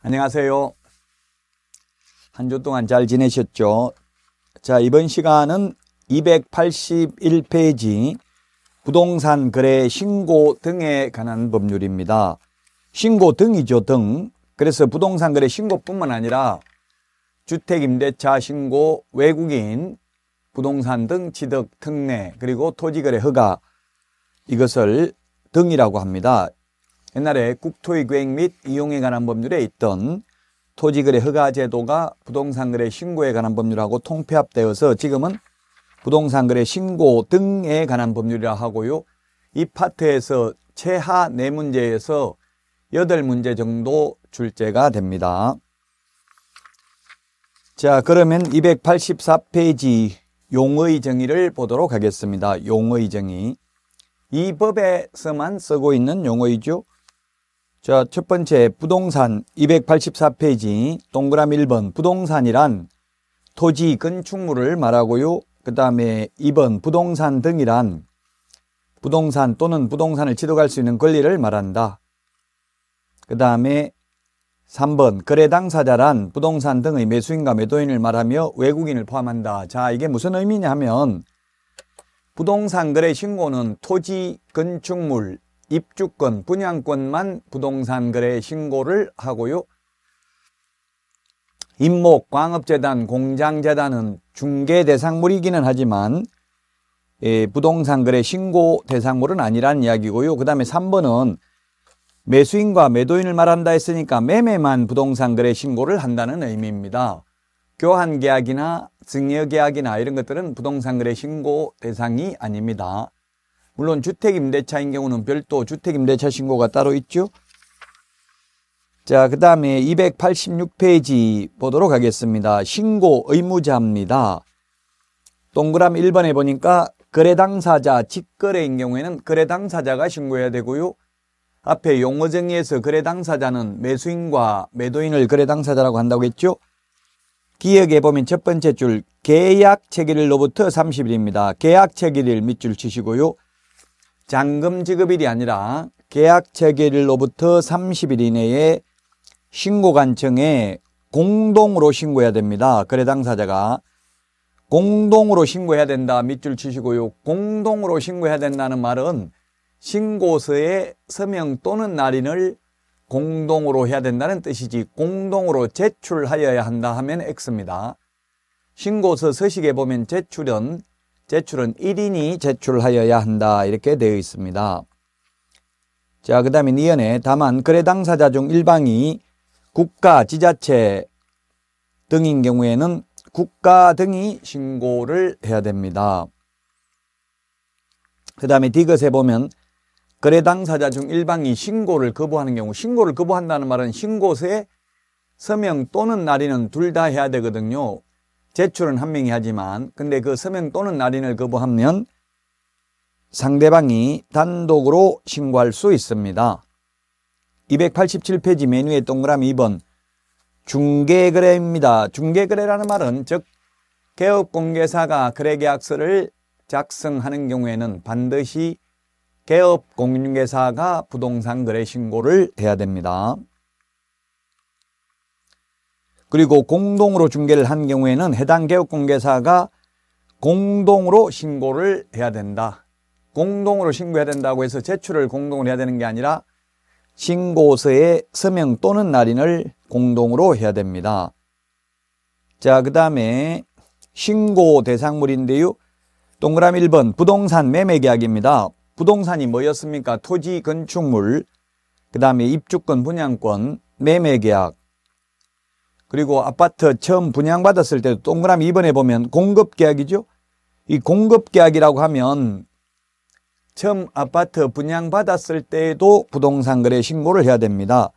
안녕하세요. 한 주 동안 잘 지내셨죠? 자, 이번 시간은 281페이지 부동산 거래 신고 등에 관한 법률입니다. 신고 등이죠, 등. 그래서 부동산 거래 신고뿐만 아니라 주택 임대차 신고, 외국인, 부동산 등 취득 특례, 그리고 토지 거래 허가 이것을 등이라고 합니다. 옛날에 국토의계획 및 이용에 관한 법률에 있던 토지거래 허가 제도가 부동산거래 신고에 관한 법률하고 통폐합되어서 지금은 부동산거래 신고 등에 관한 법률이라 하고요. 이 파트에서 최하 4문제에서8 문제 정도 출제가 됩니다. 자 그러면 284페이지 용의 정의를 보도록 하겠습니다. 용의 정의. 이 법에서만 쓰고 있는 용어이죠. 자, 첫 번째 부동산 284페이지 동그라미 1번 부동산이란 토지 건축물을 말하고요. 그 다음에 2번 부동산 등이란 부동산 또는 부동산을 취득할 수 있는 권리를 말한다. 그 다음에 3번 거래 당사자란 부동산 등의 매수인과 매도인을 말하며 외국인을 포함한다. 자 이게 무슨 의미냐 하면 부동산 거래 신고는 토지, 건축물, 입주권, 분양권만 부동산 거래 신고를 하고요. 임목, 광업재단, 공장재단은 중개 대상물이기는 하지만 예, 부동산 거래 신고 대상물은 아니란 이야기고요. 그 다음에 3번은 매수인과 매도인을 말한다 했으니까 매매만 부동산 거래 신고를 한다는 의미입니다. 교환 계약이나 증여 계약이나 이런 것들은 부동산 거래 신고 대상이 아닙니다. 물론 주택임대차인 경우는 별도 주택임대차 신고가 따로 있죠. 자, 그 다음에 286페이지 보도록 하겠습니다. 신고 의무자입니다. 동그라미 1번에 보니까 거래 당사자, 직거래인 경우에는 거래 당사자가 신고해야 되고요. 앞에 용어 정의에서 거래 당사자는 매수인과 매도인을 거래 당사자라고 한다고 했죠. 기억에 보면 첫 번째 줄 계약 체결일로부터 30일입니다. 계약 체결일 밑줄 치시고요. 잔금 지급일이 아니라 계약 체결일로부터 30일 이내에 신고관청에 공동으로 신고해야 됩니다. 거래 당사자가 공동으로 신고해야 된다 밑줄 치시고요. 공동으로 신고해야 된다는 말은 신고서에 서명 또는 날인을 공동으로 해야 된다는 뜻이지 공동으로 제출하여야 한다 하면 X입니다. 신고서 서식에 보면 제출은 제출은 1인이 제출하여야 한다 이렇게 되어 있습니다. 자, 그 다음에 니언에 다만 거래 당사자 중 일방이 국가, 지자체 등인 경우에는 국가 등이 신고를 해야 됩니다. 그 다음에 디귿에 보면 거래 당사자 중 일방이 신고를 거부하는 경우 신고를 거부한다는 말은 신고서 서명 또는 날인은 둘 다 해야 되거든요. 제출은 한 명이 하지만 근데 그 서명 또는 날인을 거부하면 상대방이 단독으로 신고할 수 있습니다. 287페이지 메뉴에 동그라미 2번 중개거래입니다. 중개거래라는 말은 즉 개업공개사가 거래계약서를 작성하는 경우에는 반드시 개업공개사가 부동산 거래 신고를 해야 됩니다. 그리고 공동으로 중개를 한 경우에는 해당 개업공개사가 공동으로 신고를 해야 된다. 공동으로 신고해야 된다고 해서 제출을 공동으로 해야 되는 게 아니라 신고서의 서명 또는 날인을 공동으로 해야 됩니다. 자, 그 다음에 신고 대상물인데요. 동그라미 1번 부동산 매매계약입니다. 부동산이 뭐였습니까? 토지 건축물, 그 다음에 입주권 분양권, 매매계약, 그리고 아파트 처음 분양받았을 때도 동그라미 2번에 보면 공급계약이죠. 이 공급계약이라고 하면 처음 아파트 분양받았을 때에도 부동산 거래 신고를 해야 됩니다.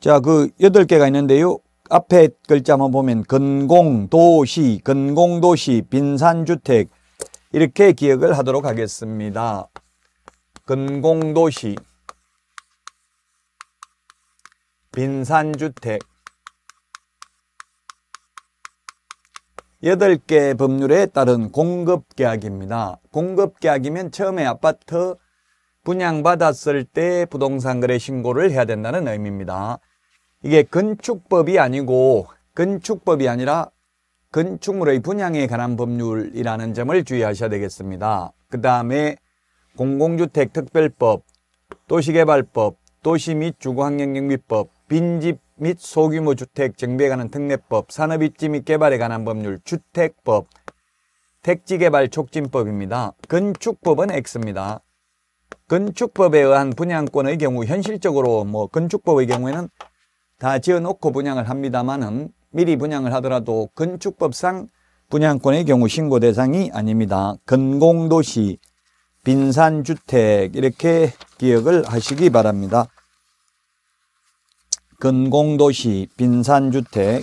자, 그 8개가 있는데요. 앞에 글자만 보면 근공도시, 근공도시, 빈산주택 이렇게 기억을 하도록 하겠습니다. 근공도시, 빈산주택 여덟 개 법률에 따른 공급계약입니다. 공급계약이면 처음에 아파트 분양받았을 때 부동산 거래 신고를 해야 된다는 의미입니다. 이게 건축법이 아니고 건축법이 아니라 건축물의 분양에 관한 법률이라는 점을 주의하셔야 되겠습니다. 그 다음에 공공주택특별법, 도시개발법, 도시 및 주거환경정비법, 빈집 및 소규모 주택 정비에 관한 특례법, 산업입지 및 개발에 관한 법률, 주택법, 택지개발 촉진법입니다. 건축법은 X입니다. 건축법에 의한 분양권의 경우 현실적으로 뭐 건축법의 경우에는 다 지어놓고 분양을 합니다마는 미리 분양을 하더라도 건축법상 분양권의 경우 신고 대상이 아닙니다. 건공도시, 빈산주택 이렇게 기억을 하시기 바랍니다. 근공도시 빈산주택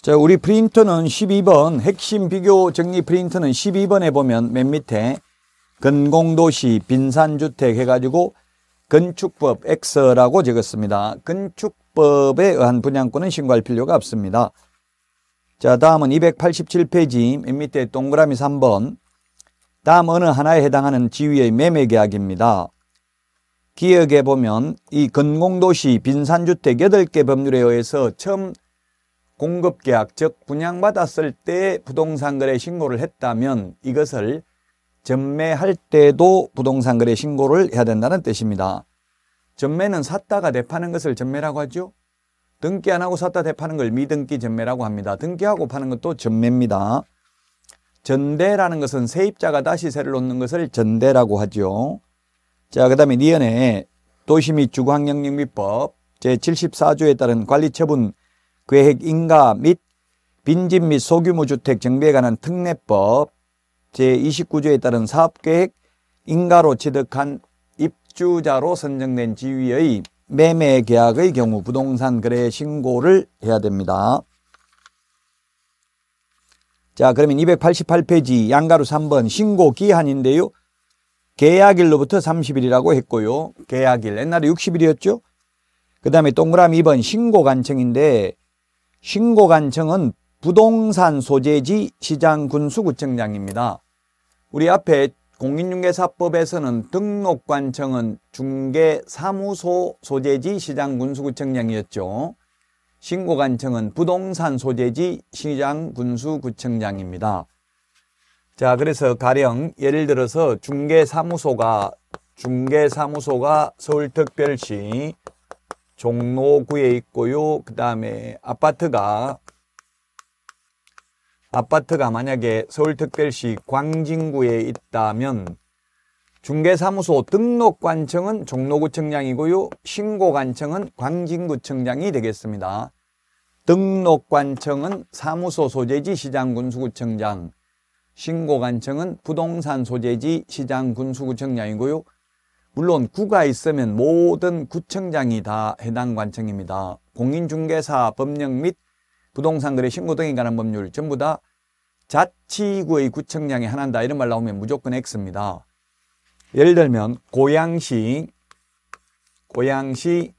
자, 우리 프린트는 12번 핵심 비교 정리 프린트는 12번에 보면 맨 밑에 근공도시 빈산주택 해가지고 건축법 X라고 적었습니다. 건축법에 의한 분양권은 신고할 필요가 없습니다. 자 다음은 287페이지 맨 밑에 동그라미 3번 다음 어느 하나에 해당하는 지위의 매매계약입니다. 기억해 보면 이 건공도시 빈산주택 8개 법률에 의해서 처음 공급계약 즉 분양받았을 때 부동산 거래 신고를 했다면 이것을 전매할 때도 부동산 거래 신고를 해야 된다는 뜻입니다. 전매는 샀다가 대파는 것을 전매라고 하죠. 등기 안 하고 샀다 대파는 걸 미등기 전매라고 합니다. 등기하고 파는 것도 전매입니다. 전대라는 것은 세입자가 다시 세를 놓는 것을 전대라고 하죠. 자, 그 다음에 니은에 도시및 주거환경영리법 제74조에 따른 관리처분 계획 인가 및 빈집 및 소규모 주택 정비에 관한 특례법 제29조에 따른 사업계획 인가로 취득한 입주자로 선정된 지위의 매매 계약의 경우 부동산 거래 신고를 해야 됩니다. 자, 그러면 288페이지 양가루 3번 신고 기한인데요. 계약일로부터 30일이라고 했고요. 계약일 옛날에 60일이었죠. 그 다음에 동그라미 2번 신고관청인데신고관청은 부동산 소재지 시장군수구청장입니다. 우리 앞에 공인중개사법에서는 등록관청은 중개사무소 소재지 시장군수구청장이었죠. 신고관청은 부동산 소재지 시장군수구청장입니다. 자, 그래서 가령 예를 들어서 중개사무소가 중개사무소가 서울특별시 종로구에 있고요. 그 다음에 아파트가 아파트가 만약에 서울특별시 광진구에 있다면 중개사무소 등록관청은 종로구청장이고요. 신고관청은 광진구청장이 되겠습니다. 등록관청은 사무소 소재지 시장군수구청장 신고관청은 부동산 소재지 시장 군수구청장이고요. 물론 구가 있으면 모든 구청장이 다 해당 관청입니다. 공인중개사 법령 및 부동산 거래 신고 등에 관한 법률 전부 다 자치구의 구청장이 하나다 이런 말 나오면 무조건 X입니다. 예를 들면 고양시 고양시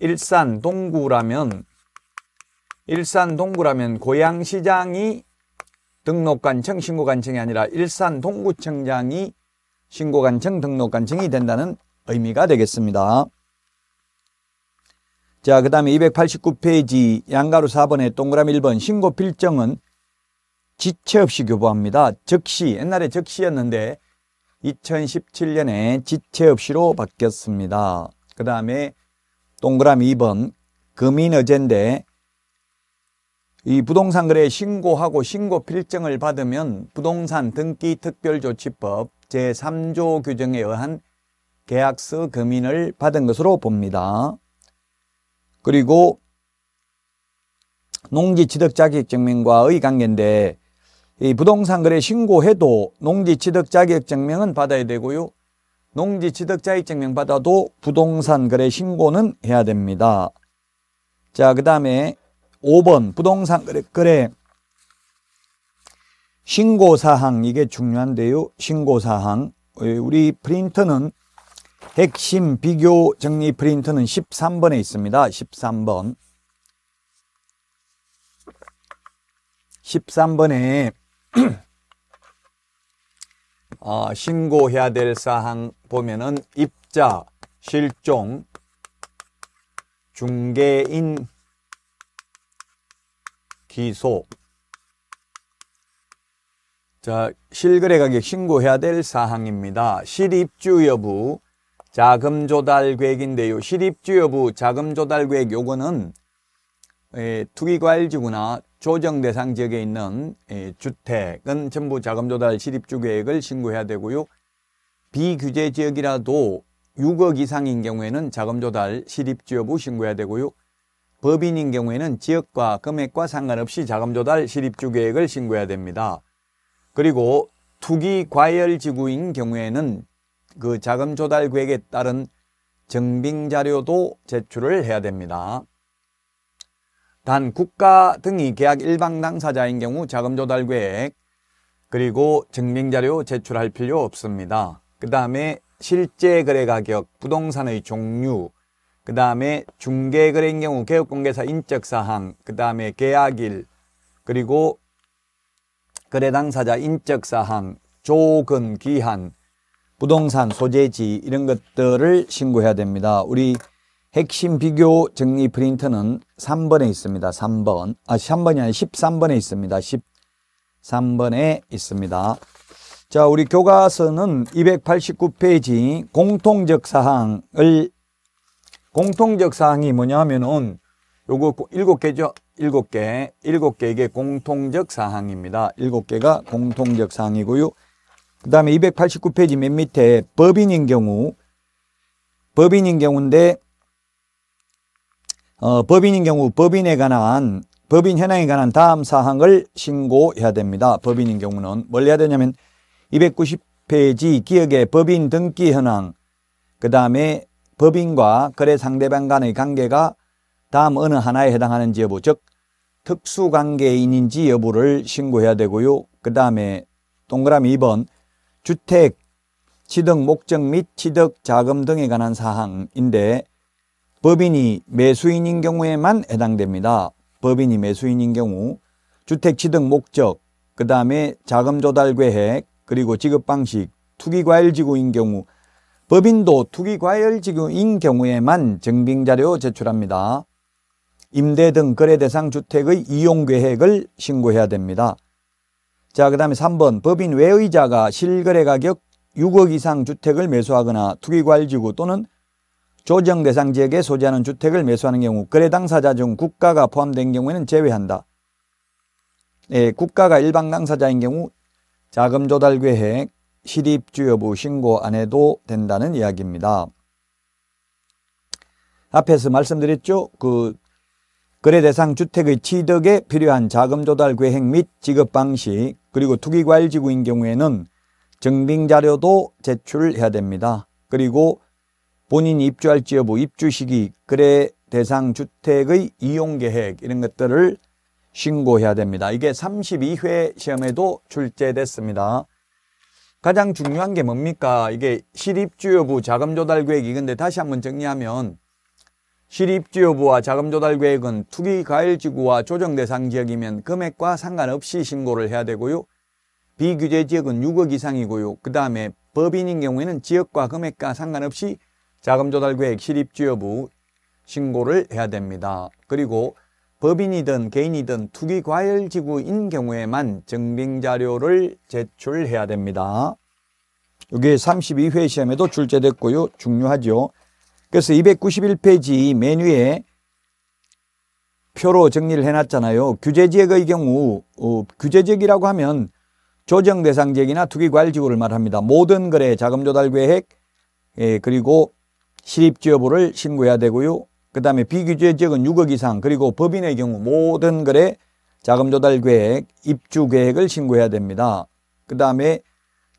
일산 동구라면 일산 동구라면 고양시장이 등록관청 신고관청이 아니라 일산 동구청장이 신고관청 등록관청이 된다는 의미가 되겠습니다. 자, 그 다음에 289페이지 양가로 4번에 동그라미 1번 신고 필정은 지체 없이 교부합니다. 즉시, 옛날에 즉시였는데 2017년에 지체 없이로 바뀌었습니다. 그 다음에 동그라미 2번 금인 어젠데 이 부동산 거래 신고하고 신고 필증을 받으면 부동산 등기 특별조치법 제3조 규정에 의한 계약서 금인을 받은 것으로 봅니다. 그리고 농지취득자격증명과의 관계인데 이 부동산 거래 신고해도 농지취득자격증명은 받아야 되고요. 농지취득자격증명 받아도 부동산 거래 신고는 해야 됩니다. 자, 그 다음에 5번 부동산 거래, 거래 신고사항 이게 중요한데요. 신고사항 예, 우리 프린터는 핵심 비교 정리 프린터는 13번에 있습니다. 13번 13번에 어, 신고해야 될 사항 보면은 입자, 실종, 중개인 기소 자, 실거래 가격 신고해야 될 사항입니다. 실입주 여부 자금 조달 계획인데요. 실입주 여부 자금 조달 계획 요거는 투기과일지구나 조정 대상 지역에 있는 주택은 전부 자금 조달 실입주 계획을 신고해야 되고요. 비규제 지역이라도 6억 이상인 경우에는 자금 조달 실입주 여부 신고해야 되고요. 법인인 경우에는 지역과 금액과 상관없이 자금조달 실입주 계획을 신고해야 됩니다. 그리고 투기 과열 지구인 경우에는 그 자금조달 계획에 따른 증빙 자료도 제출을 해야 됩니다. 단 국가 등이 계약 일방 당사자인 경우 자금조달 계획 그리고 증빙 자료 제출할 필요 없습니다. 그 다음에 실제 거래 가격, 부동산의 종류, 그 다음에 중개거래인 경우 개업공개사 인적사항, 그 다음에 계약일, 그리고 거래 당사자 인적사항, 조건, 기한, 부동산, 소재지 이런 것들을 신고해야 됩니다. 우리 핵심 비교 정리 프린트는 3번에 있습니다. 3번. 아, 3번이 아니라 13번에 있습니다. 13번에 있습니다. 자, 우리 교과서는 289페이지 공통적 사항을 공통적 사항이 뭐냐 하면은 요거 일곱 개죠? 일곱 개. 7개. 일곱 개 이게 공통적 사항입니다. 일곱 개가 공통적 사항이고요. 그 다음에 289페이지 맨 밑에 법인인 경우 법인인 경우인데 어, 법인인 경우 법인에 관한 법인 현황에 관한 다음 사항을 신고해야 됩니다. 법인인 경우는 뭘 해야 되냐면 290페이지 기억의 법인 등기 현황 그 다음에 법인과 거래 상대방 간의 관계가 다음 어느 하나에 해당하는지 여부 즉 특수관계인인지 여부를 신고해야 되고요. 그 다음에 동그라미 2번 주택, 취득 목적 및 취득 자금 등에 관한 사항인데 법인이 매수인인 경우에만 해당됩니다. 법인이 매수인인 경우 주택 취득 목적, 그 다음에 자금 조달 계획, 그리고 지급 방식, 투기과열 지구인 경우 법인도 투기과열지구인 경우에만 증빙자료 제출합니다. 임대 등 거래 대상 주택의 이용계획을 신고해야 됩니다. 자, 그 다음에 3번 법인 외의자가 실거래 가격 6억 이상 주택을 매수하거나 투기과열지구 또는 조정 대상 지역에 소재하는 주택을 매수하는 경우 거래 당사자 중 국가가 포함된 경우에는 제외한다. 예, 국가가 일반 당사자인 경우 자금 조달 계획, 실입주 여부 신고 안 해도 된다는 이야기입니다. 앞에서 말씀드렸죠. 그 거래 대상 주택의 취득에 필요한 자금 조달 계획 및 지급 방식 그리고 투기 과일 지구인 경우에는 증빙 자료도 제출해야 됩니다. 그리고 본인이 입주할지 여부, 입주 시기, 거래 대상 주택의 이용 계획 이런 것들을 신고해야 됩니다. 이게 32회 시험에도 출제됐습니다. 가장 중요한 게 뭡니까? 이게 실입주요부 자금조달계획이 근데 다시 한번 정리하면 실입주요부와 자금조달계획은 투기과열지구와 조정대상지역이면 금액과 상관없이 신고를 해야 되고요. 비규제지역은 6억 이상이고요. 그 다음에 법인인 경우에는 지역과 금액과 상관없이 자금조달계획 실입주요부 신고를 해야 됩니다. 그리고 법인이든 개인이든 투기과열지구인 경우에만 증빙자료를 제출해야 됩니다. 여기 32회 시험에도 출제됐고요. 중요하죠. 그래서 291페이지 메뉴에 표로 정리를 해놨잖아요. 규제지역의 경우 어, 규제지역이라고 하면 조정대상지역이나 투기과열지구를 말합니다. 모든 거래 자금조달계획 예, 그리고 시립지여부를 신고해야 되고요. 그 다음에 비규제 지역은 6억 이상 그리고 법인의 경우 모든 거래 자금 조달 계획, 입주 계획을 신고해야 됩니다. 그 다음에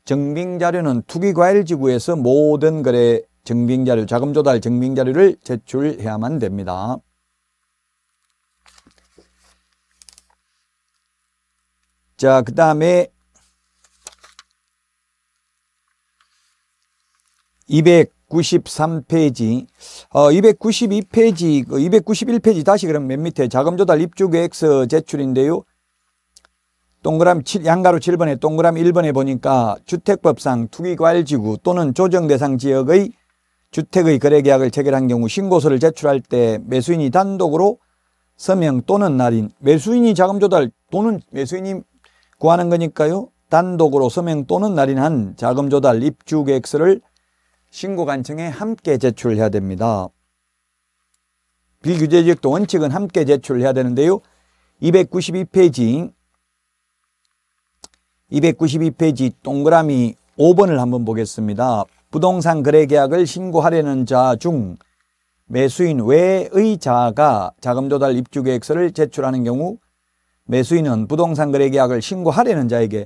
증빙 자료는 투기 과일 지구에서 모든 거래 증빙 자료, 자금 조달 증빙 자료를 제출해야만 됩니다. 자, 그 다음에 200 293페이지 어, 292페이지 291페이지 그 다시 그럼 맨 밑에 자금조달 입주계획서 제출인데요 동그람 7, 양가로 7번에 동그라미 1번에 보니까 주택법상 투기과열지구 또는 조정대상지역의 주택의 거래계약을 체결한 경우 신고서를 제출할 때 매수인이 단독으로 서명 또는 날인 매수인이 자금조달 또는 매수인이 구하는 거니까요 단독으로 서명 또는 날인한 자금조달 입주계획서를 신고 간청에 함께 제출해야 됩니다. 비규제적 도 원칙은 함께 제출해야 되는데요. 292페이지 292페이지 동그라미 5번을 한번 보겠습니다. 부동산 거래 계약을 신고하려는 자 중 매수인 외의 자가 자금 조달 입주 계획서를 제출하는 경우 매수인은 부동산 거래 계약을 신고하려는 자에게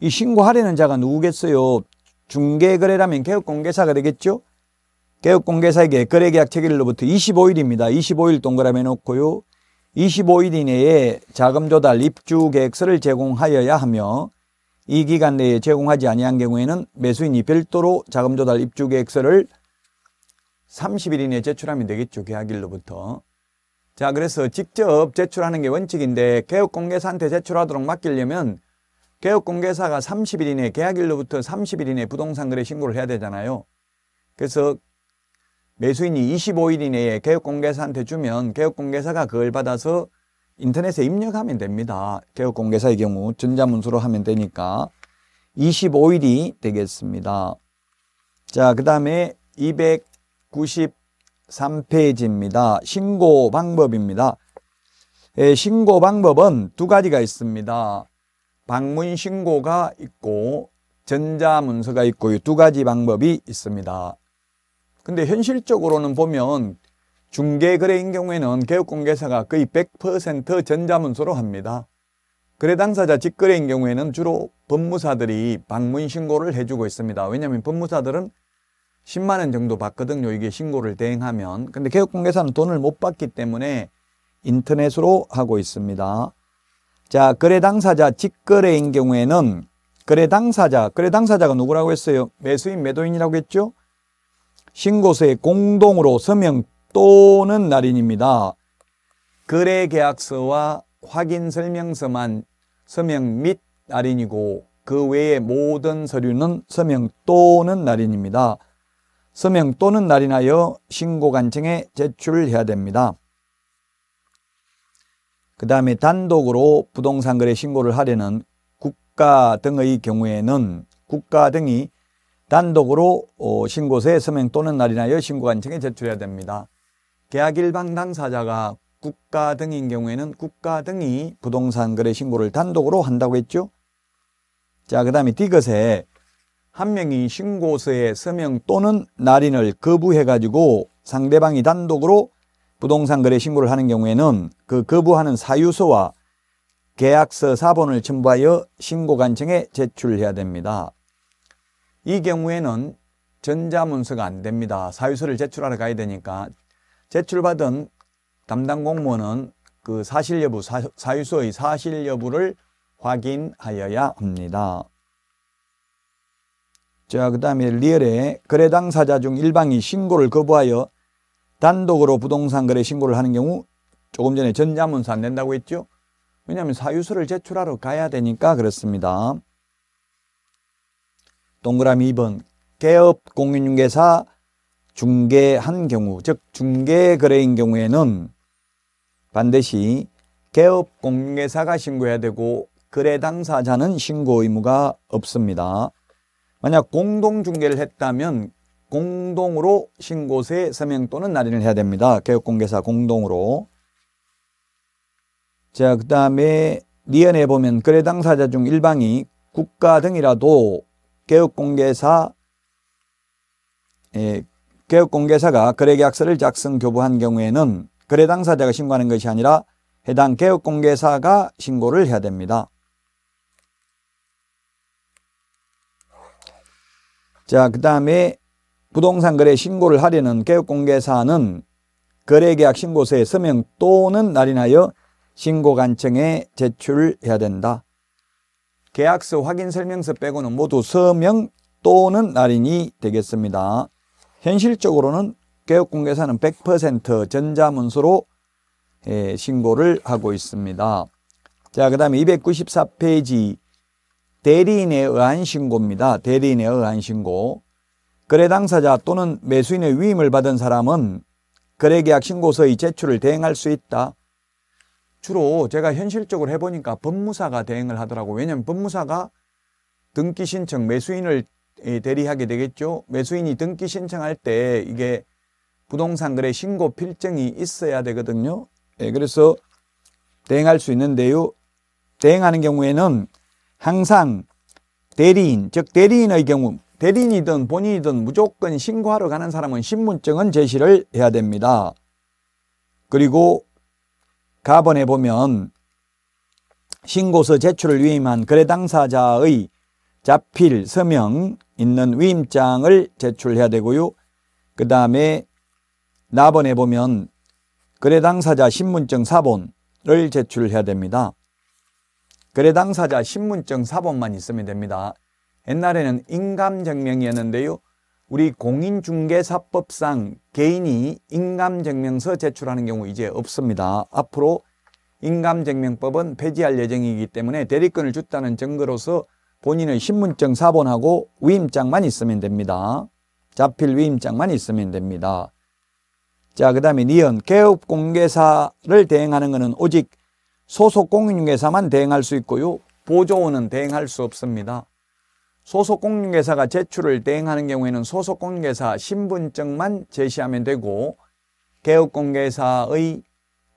이 신고하려는 자가 누구겠어요? 중개거래라면 개업공개사가 되겠죠? 개업공개사에게 거래계약 체결일로부터 25일입니다. 25일 동그라미 놓고요. 25일 이내에 자금 조달 입주 계획서를 제공하여야 하며 이 기간 내에 제공하지 아니한 경우에는 매수인이 별도로 자금 조달 입주 계획서를 30일 이내에 제출하면 되겠죠. 계약일로부터. 자, 그래서 직접 제출하는 게 원칙인데 개업공개사한테 제출하도록 맡기려면 개업공개사가 30일 이내 계약일로부터 30일 이내 부동산 거래 신고를 해야 되잖아요. 그래서 매수인이 25일 이내에 개업공개사한테 주면 개업공개사가 그걸 받아서 인터넷에 입력하면 됩니다. 개업공개사의 경우 전자문서로 하면 되니까 25일이 되겠습니다. 자, 그 다음에 293페이지입니다. 신고 방법입니다. 예, 신고 방법은 두 가지가 있습니다. 방문 신고가 있고 전자문서가 있고 이두 가지 방법이 있습니다. 근데 현실적으로는 보면 중개거래인 경우에는 개업공개사가 거의 100% 전자문서로 합니다. 거래 당사자 직거래인 경우에는 주로 법무사들이 방문 신고를 해주고 있습니다. 왜냐하면 법무사들은 10만 원 정도 받거든요. 이게 신고를 대행하면. 근데 개업공개사는 돈을 못 받기 때문에 인터넷으로 하고 있습니다. 자, 거래 당사자 직거래인 경우에는 거래 당사자, 거래 당사자가 누구라고 했어요? 매수인, 매도인이라고 했죠? 신고서에 공동으로 서명 또는 날인입니다. 거래 계약서와 확인 설명서만 서명 및 날인이고 그 외의 모든 서류는 서명 또는 날인입니다. 서명 또는 날인하여 신고 간증에 제출해야 됩니다. 그 다음에 단독으로 부동산 거래 신고를 하려는 국가 등의 경우에는 국가 등이 단독으로 어, 신고서에 서명 또는 날이나 여신고관청에 제출해야 됩니다. 계약 일방 당사자가 국가 등인 경우에는 국가 등이 부동산 거래 신고를 단독으로 한다고 했죠. 자, 그 다음에 디귿에 한 명이 신고서에 서명 또는 날인을 거부해가지고 상대방이 단독으로 부동산 거래 신고를 하는 경우에는 그 거부하는 사유서와 계약서 사본을 첨부하여 신고관청에 제출해야 됩니다. 이 경우에는 전자문서가 안 됩니다. 사유서를 제출하러 가야 되니까 제출받은 담당 공무원은 그 사실 여부, 사, 사유서의 사실 여부를 확인하여야 합니다. 자, 그 다음에 리얼에 거래당사자 중 일방이 신고를 거부하여 단독으로 부동산 거래 신고를 하는 경우 조금 전에 전자문서 안 낸다고 했죠? 왜냐하면 사유서를 제출하러 가야 되니까 그렇습니다. 동그라미 2번 개업 공인중개사 중개한 경우 즉 중개거래인 경우에는 반드시 개업 공인중개사가 신고해야 되고 거래 당사자는 신고 의무가 없습니다. 만약 공동중개를 했다면 공동으로 신고세 서명 또는 날인을 해야 됩니다. 교육공개사 공동으로. 자, 그 다음에 리언에 보면 거래 당사자 중 일방이 국가 등이라도 교육공개사 예, 개업공개사가 거래계약서를 작성 교부한 경우에는 거래 당사자가 신고하는 것이 아니라 해당 개업공개사가 신고를 해야 됩니다. 자, 그 다음에 부동산 거래 신고를 하려는 개업공개사는 거래계약 신고서에 서명 또는 날인하여 신고관청에 제출해야 된다. 계약서 확인 설명서 빼고는 모두 서명 또는 날인이 되겠습니다. 현실적으로는 개업공개사는 100% 전자문서로 예, 신고를 하고 있습니다. 자, 그 다음에 294페이지 대리인에 의한 신고입니다. 대리인에 의한 신고. 거래 당사자 또는 매수인의 위임을 받은 사람은 거래계약 신고서의 제출을 대행할 수 있다. 주로 제가 현실적으로 해보니까 법무사가 대행을 하더라고. 왜냐하면 법무사가 등기 신청 매수인을 예, 대리하게 되겠죠. 매수인이 등기 신청할 때 이게 부동산 거래 신고 필증이 있어야 되거든요. 예, 그래서 대행할 수 있는데요. 대행하는 경우에는 항상 대리인, 즉 대리인의 경우 대리인이든 본인이든 무조건 신고하러 가는 사람은 신분증은 제시를 해야 됩니다. 그리고 가번에 보면 신고서 제출을 위임한 거래 당사자의 자필, 서명 있는 위임장을 제출해야 되고요. 그 다음에 나번에 보면 거래 당사자 신분증 사본을 제출해야 됩니다. 거래 당사자 신분증 사본만 있으면 됩니다. 옛날에는 인감증명이었는데요. 우리 공인중개사법상 개인이 인감증명서 제출하는 경우 이제 없습니다. 앞으로 인감증명법은 폐지할 예정이기 때문에 대리권을 줬다는 증거로서 본인의 신분증 사본하고 위임장만 있으면 됩니다. 자필 위임장만 있으면 됩니다. 자, 그 다음에 니은 개업공개사를 대행하는 것은 오직 소속 공인중개사만 대행할 수 있고요. 보조원은 대행할 수 없습니다. 소속 공인회사가 제출을 대행하는 경우에는 소속 공인회사 신분증만 제시하면 되고 개업공개사의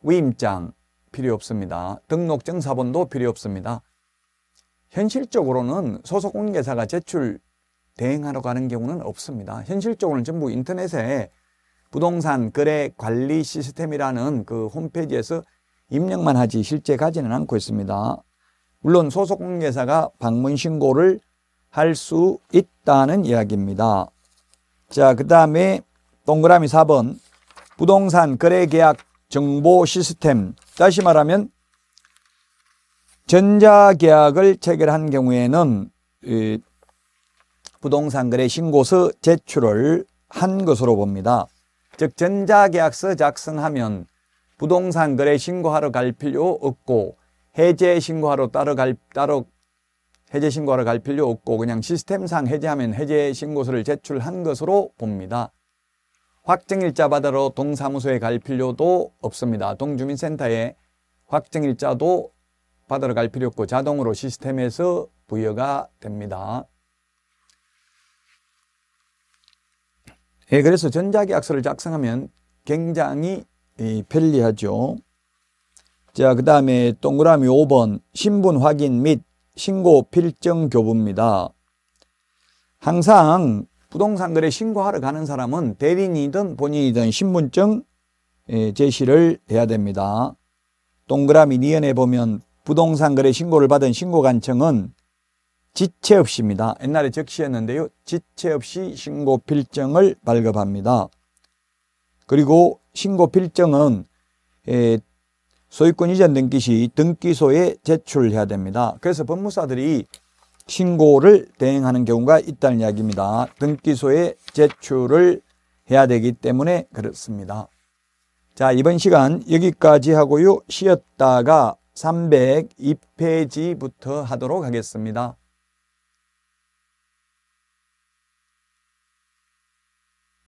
위임장 필요 없습니다. 등록증 사본도 필요 없습니다. 현실적으로는 소속 공개사가 제출 대행하러 가는 경우는 없습니다. 현실적으로는 전부 인터넷에 부동산 거래 관리 시스템이라는 그 홈페이지에서 입력만 하지 실제 가지는 않고 있습니다. 물론 소속 공개사가 방문 신고를 할수 있다는 이야기입니다. 자, 그 다음에 동그라미 4번 부동산 거래 계약 정보 시스템 다시 말하면 전자계약을 체결한 경우에는 부동산 거래 신고서 제출을 한 것으로 봅니다. 즉 전자계약서 작성하면 부동산 거래 신고하러 갈 필요 없고 해제 신고하러 따로 갈, 따로 해제 신고하러 갈 필요 없고 그냥 시스템상 해제하면 해제 신고서를 제출한 것으로 봅니다. 확정일자 받으러 동사무소에 갈 필요도 없습니다. 동주민센터에 확정일자도 받으러 갈 필요 없고 자동으로 시스템에서 부여가 됩니다. 예, 그래서 전자계약서를 작성하면 굉장히 편리하죠. 자, 그 다음에 동그라미 5번 신분 확인 및 신고 필증 교부입니다. 항상 부동산 거래 신고하러 가는 사람은 대리인이든 본인이든 신분증 예, 제시를 해야 됩니다. 동그라미 니은에 보면 부동산 거래 신고를 받은 신고관청은 지체 없이입니다. 옛날에 적시했는데요. 지체 없이 신고 필증을 발급합니다. 그리고 신고 필증은 예, 소유권 이전 등기 시 등기소에 제출해야 됩니다. 그래서 법무사들이 신고를 대행하는 경우가 있다는 이야기입니다. 등기소에 제출을 해야 되기 때문에 그렇습니다. 자, 이번 시간 여기까지 하고요. 쉬었다가 302페이지부터 하도록 하겠습니다.